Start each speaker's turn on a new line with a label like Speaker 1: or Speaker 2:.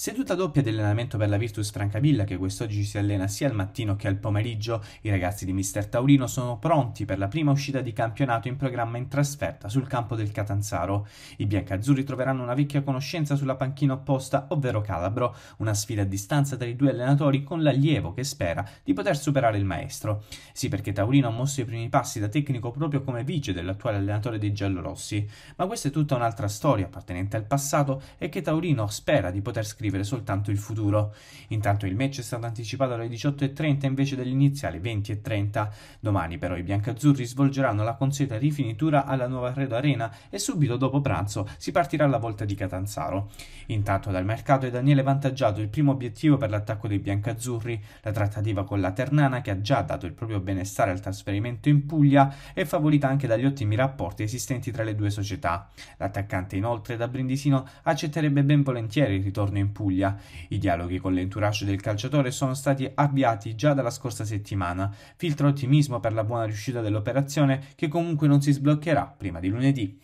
Speaker 1: Seduta doppia di allenamento per la Virtus Francavilla che quest'oggi si allena sia al mattino che al pomeriggio, i ragazzi di Mister Taurino sono pronti per la prima uscita di campionato in programma in trasferta sul campo del Catanzaro. I biancazzurri troveranno una vecchia conoscenza sulla panchina opposta, ovvero Calabro, una sfida a distanza tra i due allenatori con l'allievo che spera di poter superare il maestro. Sì, perché Taurino ha mosso i primi passi da tecnico proprio come vice dell'attuale allenatore dei giallorossi, ma questa è tutta un'altra storia appartenente al passato e che Taurino spera di poter scrivere descrivere soltanto il futuro. Intanto il match è stato anticipato alle 18.30 invece delle iniziali 20.30. Domani però i biancazzurri svolgeranno la consueta rifinitura alla nuova Redo Arena e subito dopo pranzo si partirà alla volta di Catanzaro. Intanto dal mercato è Daniele Vantaggiato il primo obiettivo per l'attacco dei biancazzurri, la trattativa con la Ternana che ha già dato il proprio benestare al trasferimento in Puglia è favorita anche dagli ottimi rapporti esistenti tra le due società. L'attaccante inoltre da Brindisino accetterebbe ben volentieri il ritorno in Puglia. I dialoghi con l'entourage del calciatore sono stati avviati già dalla scorsa settimana. Filtra ottimismo per la buona riuscita dell'operazione che comunque non si sbloccherà prima di lunedì.